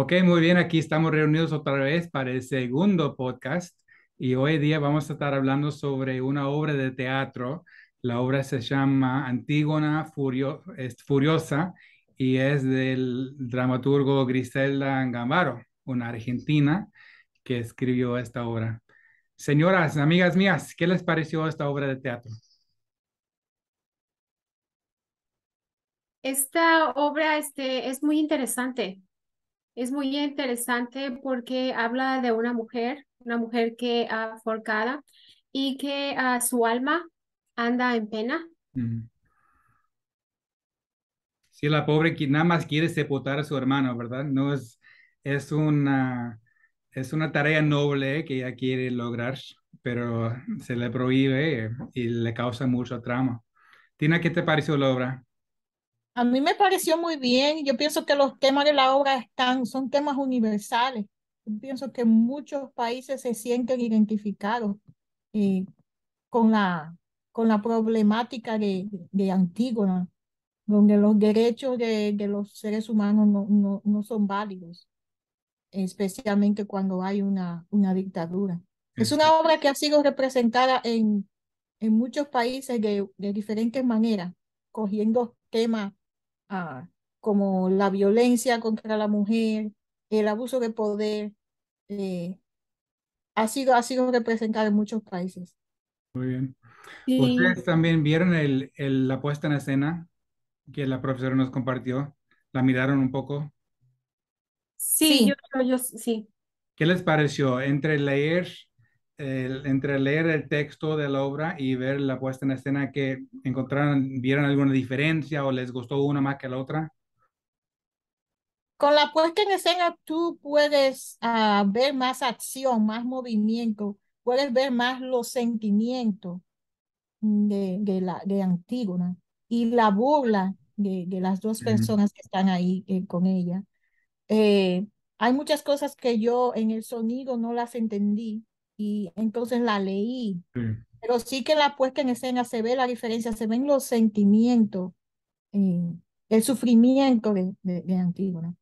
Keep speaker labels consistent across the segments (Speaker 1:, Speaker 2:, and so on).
Speaker 1: Ok, muy bien, aquí estamos reunidos otra vez para el segundo podcast y hoy día vamos a estar hablando sobre una obra de teatro. La obra se llama Antígona Furiosa y es del dramaturgo Griselda Gambaro, una argentina que escribió esta obra. Señoras, amigas mías, ¿qué les pareció esta obra de teatro?
Speaker 2: Esta obra este, es muy interesante. Es muy interesante porque habla de una mujer, una mujer que ha forcada y que ah, su alma anda en pena.
Speaker 1: Sí, la pobre que nada más quiere sepultar a su hermano, ¿verdad? No es, es una, es una tarea noble que ella quiere lograr, pero se le prohíbe y le causa mucho trauma. Tina, ¿qué te pareció la obra?
Speaker 3: a mí me pareció muy bien. Yo pienso que los temas de la obra están, son temas universales. Yo pienso que muchos países se sienten identificados eh, con, la, con la problemática de, de Antígona, donde los derechos de, los seres humanos no, no, no, son válidos, especialmente cuando hay una, una dictadura. Es una obra que ha sido representada en, en muchos países de, de diferentes maneras, cogiendo temas Ah. como la violencia contra la mujer, el abuso de poder, eh, ha, sido, ha sido representado en muchos países.
Speaker 1: Muy bien. ¿Ustedes también vieron el, el, la puesta en escena que la profesora nos compartió? ¿La miraron un poco?
Speaker 2: Sí, sí. yo, sí.
Speaker 1: ¿Qué les pareció entre leer entre leer el texto de la obra y ver la puesta en escena que encontraron, vieron alguna diferencia o les gustó una más que la otra?
Speaker 3: Con la puesta en escena tú puedes ah, ver más acción, más movimiento, puedes ver más los sentimientos de, de la, de Antígona y la burla de, de las dos personas que están ahí eh, con ella. Eh, hay muchas cosas que yo en el sonido no las entendí, y entonces la leí. Mm. Pero sí que la puesta en escena se ve la diferencia, se ven los sentimientos, eh, el sufrimiento de, de, Antígona.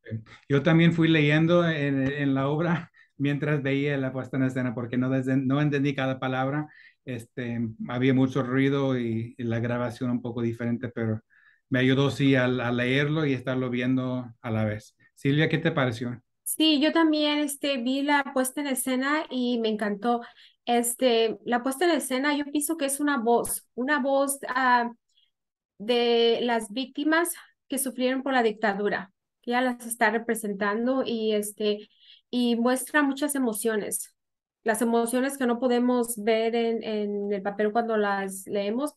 Speaker 1: Yo también fui leyendo en, en, la obra mientras veía la puesta en escena, porque no, desde, no entendí cada palabra. Este, había mucho ruido y, la grabación un poco diferente, pero me ayudó sí a leerlo y estarlo viendo a la vez. Silvia, ¿qué te pareció?
Speaker 2: Sí, yo también este, vi la puesta en escena y me encantó. Este, la puesta en escena, yo pienso que es una voz, una voz ah, de las víctimas que sufrieron por la dictadura. que Ya las está representando y, este, y muestra muchas emociones. Las emociones que no podemos ver en, en el papel cuando las leemos,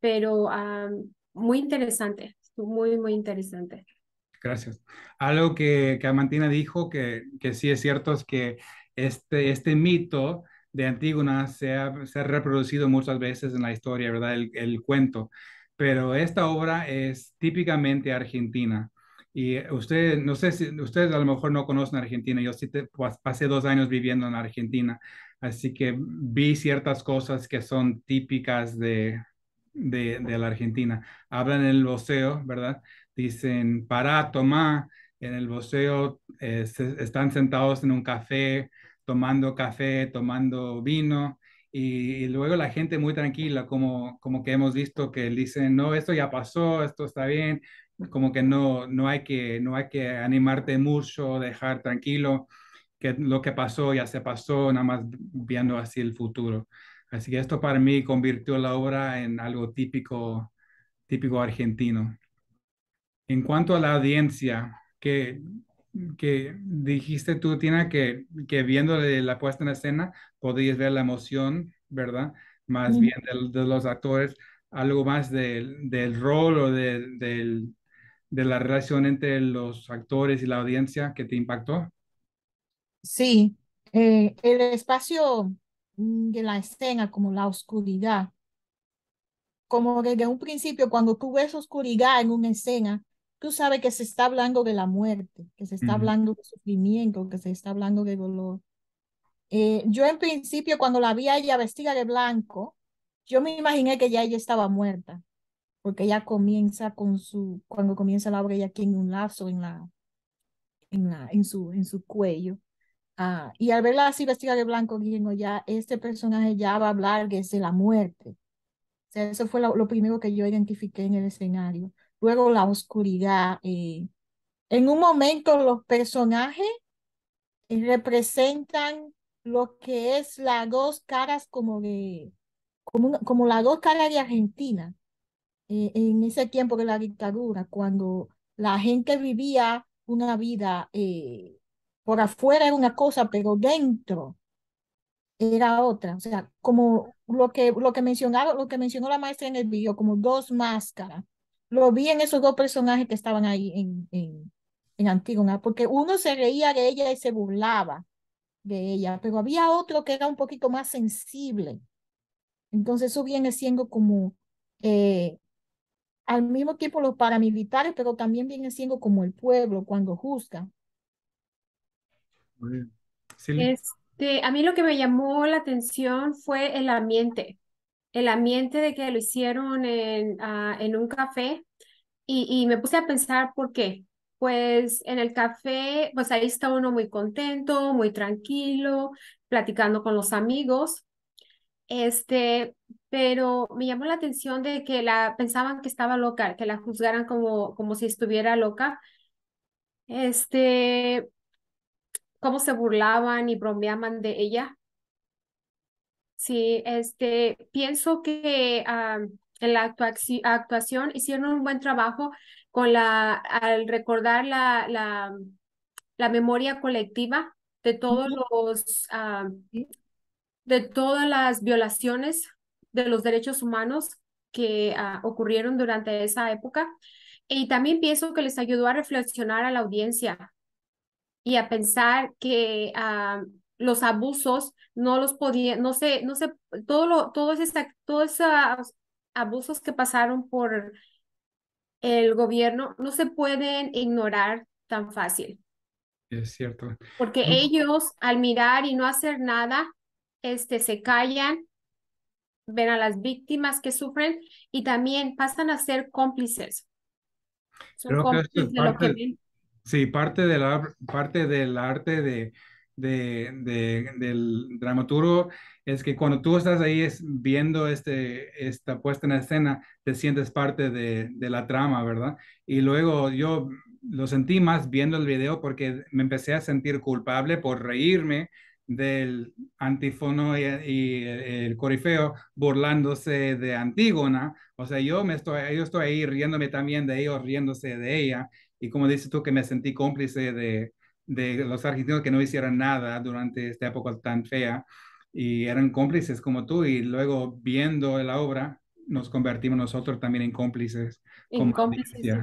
Speaker 2: pero ah, muy interesante, muy, muy interesante.
Speaker 1: Gracias. Algo que, que Amantina dijo que, sí es cierto es que este, este mito de Antígona se ha, se ha reproducido muchas veces en la historia, ¿verdad? El, cuento. Pero esta obra es típicamente argentina. Y ustedes, no sé si ustedes a lo mejor no conocen Argentina. Yo sí pasé dos años viviendo en Argentina, así que vi ciertas cosas que son típicas de, la Argentina. Hablan el voceo, ¿verdad? dicen, para, tomar en el boceo, eh, están sentados en un café, tomando café, tomando vino, y, luego la gente muy tranquila, como, como que hemos visto que dicen, no, esto ya pasó, esto está bien, como que no, no, hay, que, no hay que animarte mucho, dejar tranquilo, que lo que pasó ya se pasó, nada más viendo así el futuro. Así que esto para mí convirtió la obra en algo típico, típico argentino. En cuanto a la audiencia que, que dijiste tú, Tina, que, que viendo la puesta en escena podías ver la emoción, ¿verdad? Más bien de, los actores, algo más del rol o de, la relación entre los actores y la audiencia que te impactó?
Speaker 3: Sí, eh, el espacio de la escena, como la oscuridad. Como desde un principio, cuando tú ves oscuridad en una escena, tú sabes que se está hablando de la muerte, que se está hablando de sufrimiento, que se está hablando de dolor. Eh, yo en principio cuando la vi a ella vestida de blanco, yo me imaginé que ya ella estaba muerta, porque ella comienza con su, cuando comienza la obra, ella tiene un lazo en la, en la, en su, en su cuello. Ah, y al verla así vestida de blanco, digo, ya este personaje ya va a hablar desde la muerte. O sea, eso fue lo primero que yo identifiqué en el escenario luego la oscuridad. Eh, en un momento los personajes eh, representan lo que es las dos caras como de, como, como las dos caras de Argentina, eh, en ese tiempo de la dictadura, cuando la gente vivía una vida, por afuera era una cosa, pero dentro era otra. O sea, como lo que, lo que mencionaba, lo que mencionó la maestra en el video, como dos máscaras lo vi en esos dos personajes que estaban ahí en, en, Antígona, porque uno se reía de ella y se burlaba de ella, pero había otro que era un poquito más sensible. Entonces eso viene siendo como eh, al mismo tiempo los paramilitares, pero también viene siendo como el pueblo cuando juzga. Este,
Speaker 2: a mí lo que me llamó la atención fue el ambiente el ambiente de que lo hicieron en, ah, en un café y, me puse a pensar por qué. Pues en el café, pues ahí está uno muy contento, muy tranquilo, platicando con los amigos. Este, pero me llamó la atención de que la pensaban que estaba loca, que la juzgaran como, como si estuviera loca. Este, cómo se burlaban y bromeaban de ella. Sí, este, pienso que ah, en la actuación hicieron un buen trabajo con la, al recordar la, la, la memoria colectiva de todos los, ah, de todas las violaciones de los derechos humanos que ah, ocurrieron durante esa época. Y también pienso que les ayudó a reflexionar a la audiencia y a pensar que los abusos no los podían, no sé, no sé, todo lo, todo todos todos esos abusos que pasaron por el gobierno no se pueden ignorar tan fácil.
Speaker 1: Es cierto.
Speaker 2: Porque ellos al mirar y no hacer nada, este, se callan, ven a las víctimas que sufren y también pasan a ser cómplices. Son cómplices parte, de lo que ven.
Speaker 1: Sí, parte parte del arte de del dramaturgo es que cuando tú estás ahí es viendo este, esta puesta en escena, te sientes parte de, la trama, ¿verdad? Y luego yo lo sentí más viendo el video porque me empecé a sentir culpable por reírme del antífono y, el, el, corifeo burlándose de Antígona. O sea, yo, me estoy, yo estoy ahí riéndome también de ellos, riéndose de ella. Y como dices tú, que me sentí cómplice de, de los argentinos que no hicieron nada durante esta época tan fea y eran cómplices como tú y luego viendo la obra nos convertimos nosotros también en cómplices. En cómplices.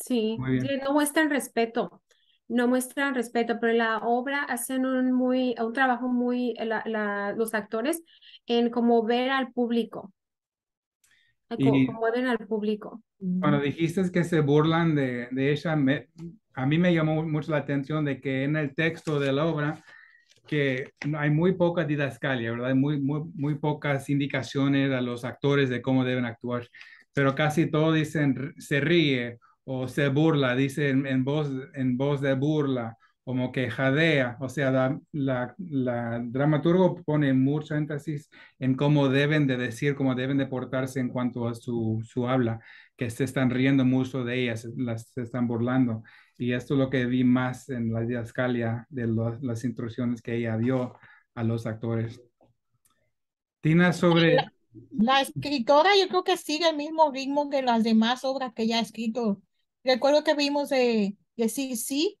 Speaker 2: Sí, no muestran respeto, no muestran respeto, pero la obra hacen un, muy, un trabajo muy, la, la, los actores, en cómo ver al público, al público.
Speaker 1: Cuando dijiste que se burlan de, de ella, a mí me llamó mucho la atención de que en el texto de la obra, que hay muy poca didascalia, ¿verdad? Muy, muy, pocas indicaciones a los actores de cómo deben actuar, pero casi todos dicen, se ríe o se burla, dicen en voz, en voz de burla, como que jadea, o sea, la, dramaturgo pone mucho énfasis en cómo deben de decir, cómo deben de portarse en cuanto a su, habla, que se están riendo mucho de ellas, las se están burlando. Y esto es lo que vi más en la diascalia de las instrucciones que ella dio a los actores. Tina, sobre...
Speaker 3: La, escritora yo creo que sigue el mismo ritmo que las demás obras que ella ha escrito. Recuerdo que vimos de, de sí, sí,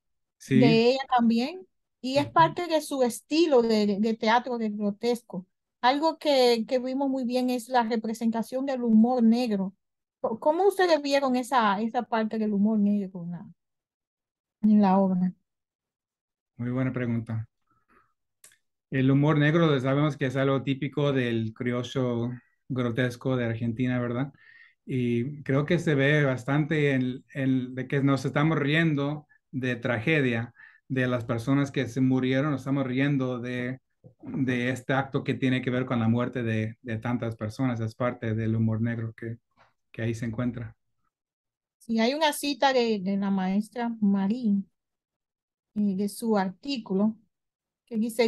Speaker 3: de ella también, y es parte de su estilo de, teatro de grotesco. Algo que, que vimos muy bien es la representación del humor negro. ¿Cómo ustedes vieron esa, esa parte del humor negro? en la obra?
Speaker 1: Muy buena pregunta. El humor negro pues, sabemos que es algo típico del criollo grotesco de Argentina, ¿verdad? Y creo que se ve bastante en, de que nos estamos riendo de tragedia, de las personas que se murieron, nos estamos riendo de, este acto que tiene que ver con la muerte de, tantas personas, es parte del humor negro que ahí se encuentra.
Speaker 3: Y hay una cita de, la maestra Marín, eh, de su artículo, que dice,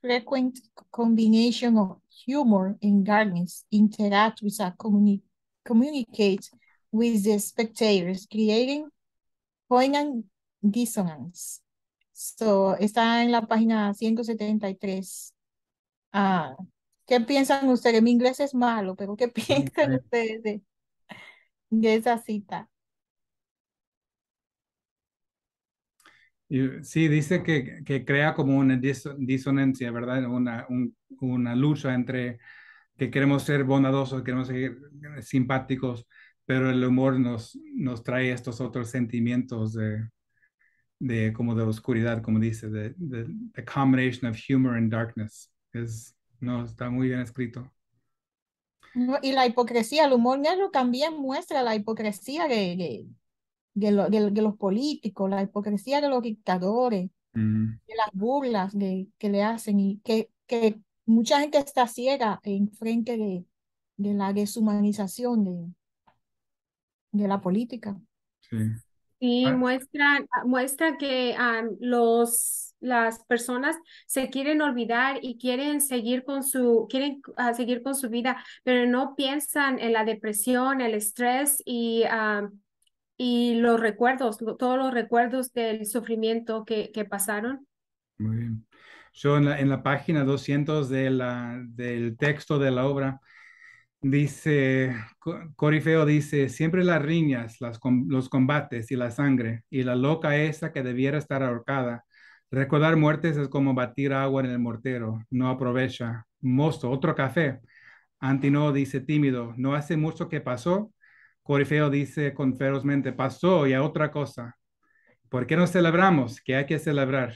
Speaker 3: frequent combination of humor and gardens interact with communicate with the spectators, creating poignant dissonance. So, está en la página 173. Ah, ¿Qué piensan ustedes? Mi inglés es malo, pero ¿qué piensan ustedes de esa cita?
Speaker 1: Sí, dice que, que crea como una disonancia, ¿verdad? Una, una lucha entre que queremos ser bondadosos, queremos ser eh, simpáticos, pero el humor nos, nos trae estos otros sentimientos de, de como de oscuridad, como dice, de, de the combination of humor and darkness. Es, no, está muy bien escrito.
Speaker 3: y la hipocresía, el humor negro también muestra la hipocresía de, de, los políticos, la hipocresía de los dictadores, mm. de las burlas que le hacen y que, que mucha gente está ciega en frente de, de la deshumanización de, de la política.
Speaker 1: Sí.
Speaker 3: Ah.
Speaker 2: muestra, que ah, los, las personas se quieren olvidar y quieren seguir con su, quieren, ah, seguir con su vida, pero no piensan en la depresión, el estrés y y los recuerdos, todos los recuerdos del sufrimiento que, pasaron.
Speaker 1: Muy bien. Yo en la, página 200 de del texto de la obra, dice, Corifeo dice, siempre las riñas, los combates y la sangre, y la loca esa que debiera estar ahorcada. Recordar muertes es como batir agua en el mortero, no aprovecha. Mosto, otro café. Antino dice tímido, no hace mucho que pasó, Corifeo dice con ferozmente, pasó y a otra cosa. ¿Por qué no celebramos? Que hay que celebrar,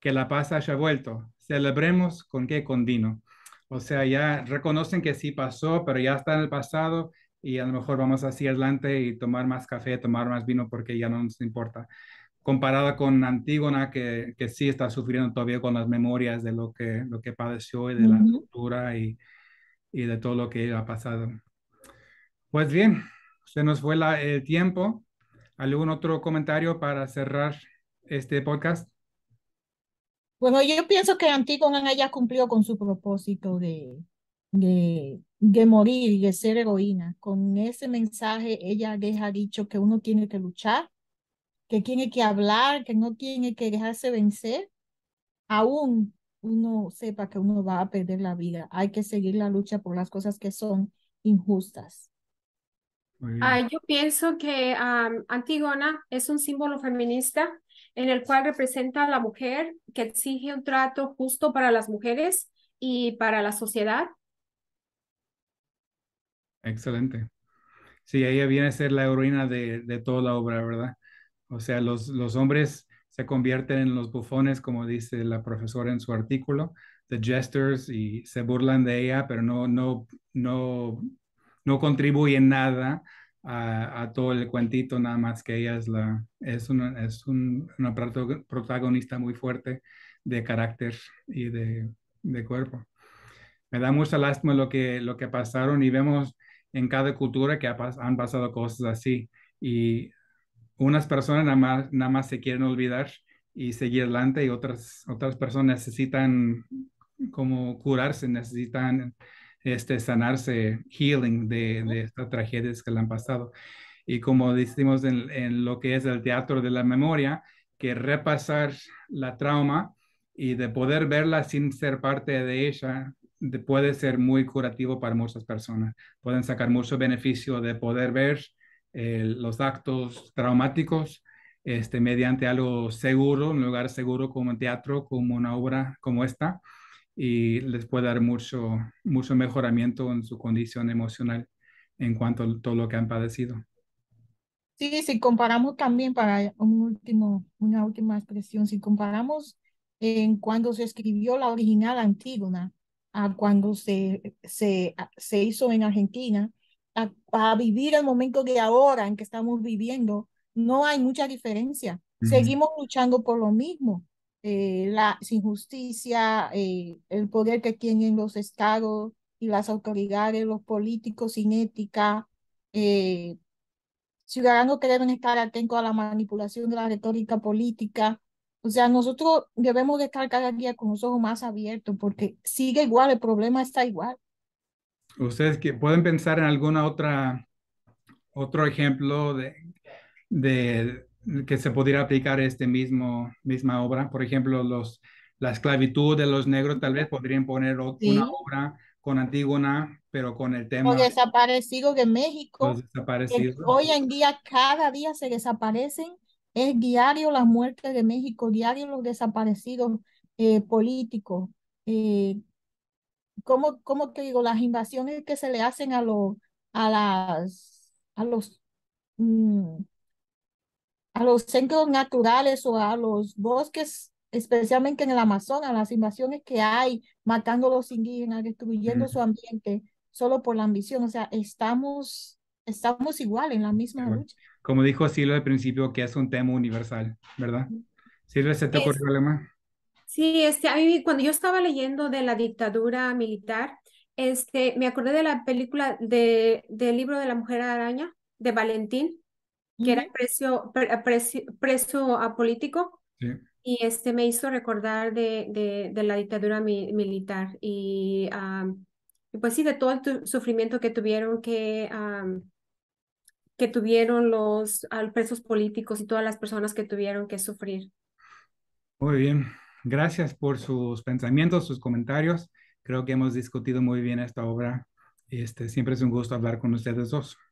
Speaker 1: que la paz haya vuelto. Celebremos con qué, con vino. O sea, ya reconocen que sí pasó, pero ya está en el pasado y a lo mejor vamos hacia adelante y tomar más café, tomar más vino porque ya no nos importa. Comparada con Antígona, que, que sí está sufriendo todavía con las memorias de lo que, lo que padeció y de la tortura y, y de todo lo que ha pasado. Pues bien, se nos fue el tiempo. ¿Algún otro comentario para cerrar este podcast?
Speaker 3: Bueno, yo pienso que Antígona ya cumplió con su propósito de, de, de morir y de ser heroína. Con ese mensaje ella deja dicho que uno tiene que luchar, que tiene que hablar, que no tiene que dejarse vencer. Aún uno sepa que uno va a perder la vida, hay que seguir la lucha por las cosas que son injustas.
Speaker 2: Ah, yo pienso que Antígona Antigona es un símbolo feminista en el cual representa a la mujer que exige un trato justo para las mujeres y para la sociedad.
Speaker 1: Excelente. Sí, ella viene a ser la heroína de, toda la obra, ¿verdad? O sea, los, hombres se convierten en los bufones, como dice la profesora en su artículo, the jesters, y se burlan de ella, pero no, no, no no contribuye nada a, todo el cuentito, nada más que ella es, la, es, una, es un, protagonista muy fuerte de carácter y de, cuerpo. Me da mucha lástima lo que, lo que pasaron y vemos en cada cultura que han pasado cosas así y unas personas nada más, nada se quieren olvidar y seguir adelante y otras, otras personas necesitan como curarse, necesitan este, sanarse, healing de, de estas tragedias que le han pasado. Y como decimos en, en, lo que es el teatro de la memoria, que repasar la trauma y de poder verla sin ser parte de ella puede ser muy curativo para muchas personas. Pueden sacar mucho beneficio de poder ver eh, los actos traumáticos este, mediante algo seguro, un lugar seguro como un teatro, como una obra como esta y les puede dar mucho, mucho mejoramiento en su condición emocional en cuanto a todo lo que han padecido.
Speaker 3: Sí, si comparamos también para un último, una última expresión, si comparamos en cuando se escribió la original Antígona a cuando se, se, hizo en Argentina, a, vivir el momento de ahora en que estamos viviendo, no hay mucha diferencia. Seguimos luchando por lo mismo. Eh, la injusticia, eh, el poder que tienen los estados y las autoridades, los políticos sin ética, eh, ciudadanos que deben estar atentos a la manipulación de la retórica política. O sea, nosotros debemos de estar cada día con los ojos más abiertos porque sigue igual, el problema está igual.
Speaker 1: ¿Ustedes que pueden pensar en alguna otra, otro ejemplo de, de que se pudiera aplicar este mismo misma obra. Por ejemplo, los, la esclavitud de los negros tal vez podrían poner una obra con Antígona, pero con el tema... Los
Speaker 3: desaparecidos de México. Hoy en día, cada día se desaparecen. Es diario las muertes de México, diario los desaparecidos eh, políticos. Eh, ¿cómo, ¿Cómo te digo? Las invasiones que se le hacen a, los a, las, a los... Mm, a los centros naturales o a los bosques, especialmente en el Amazonas, las invasiones que hay, matando a los indígenas, destruyendo su ambiente, solo por la ambición. O sea, estamos, estamos igual en la misma lucha.
Speaker 1: Como dijo Silo al principio, que es un tema universal, ¿verdad? Silo, ¿se te ocurrió el
Speaker 2: Sí, este, cuando yo estaba leyendo de la dictadura militar, este, me acordé de la película de, del libro de la mujer araña, de Valentín, que era precio, precio, preso a político. Y este me hizo recordar de, de, la dictadura militar y pues sí, de todo el sufrimiento que tuvieron que, que tuvieron los presos políticos y todas las personas que tuvieron que sufrir.
Speaker 1: Muy bien, gracias por sus pensamientos, sus comentarios. Creo que hemos discutido muy bien esta obra. Este, siempre es un gusto hablar con ustedes dos.